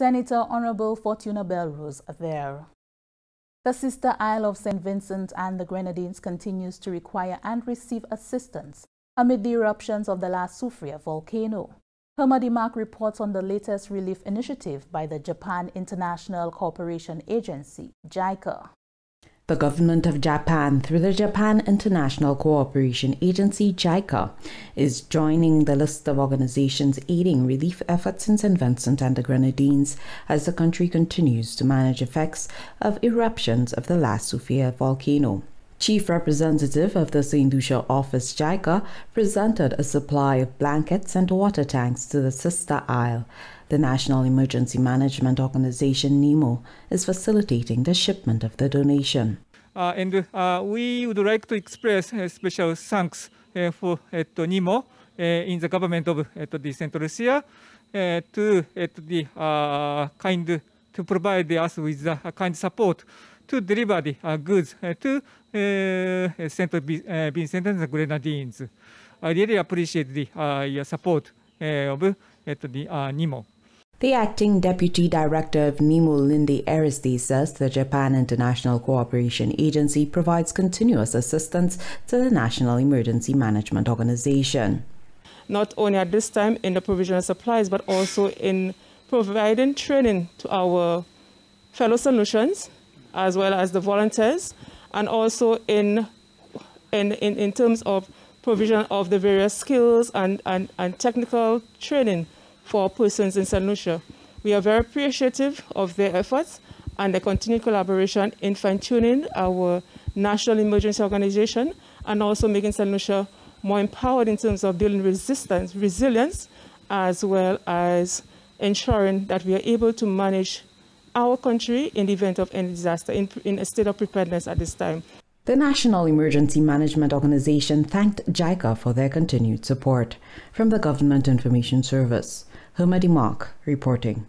Senator Honorable Fortuna Belrose there. The sister Isle of St. Vincent and the Grenadines continues to require and receive assistance amid the eruptions of the La Soufria volcano. Hermody Mark reports on the latest relief initiative by the Japan International Cooperation Agency, JICA. The government of Japan, through the Japan International Cooperation Agency (JICA), is joining the list of organizations aiding relief efforts in St. Vincent and the Grenadines as the country continues to manage effects of eruptions of the last Sofia volcano. Chief Representative of the Sindusha office, JICA, presented a supply of blankets and water tanks to the sister isle. The National Emergency Management Organization, NEMO, is facilitating the shipment of the donation. Uh, and uh, we would like to express a uh, special thanks uh, for uh, NEMO uh, in the government of the uh, Central Asia to the kind to provide us with the kind support to deliver the uh, goods uh, to uh, St. Vincent and the Grenadines. I really appreciate the, your support of the NIMO. The acting deputy director of NIMO, Lindy Aristi, says the Japan International Cooperation Agency provides continuous assistance to the National Emergency Management Organization. Not only at this time in the provision of supplies, but also in providing training to our fellow solutions as well as the volunteers, and also in, in, in, in terms of provision of the various skills and, and, and technical training for persons in St. Lucia. We are very appreciative of their efforts and the continued collaboration in fine-tuning our national emergency organization and also making St. Lucia more empowered in terms of building resistance, resilience, as well as ensuring that we are able to manage our country in the event of any disaster, in, in a state of preparedness at this time. The National Emergency Management Organization thanked JICA for their continued support. From the Government Information Service, Herma DeMark reporting.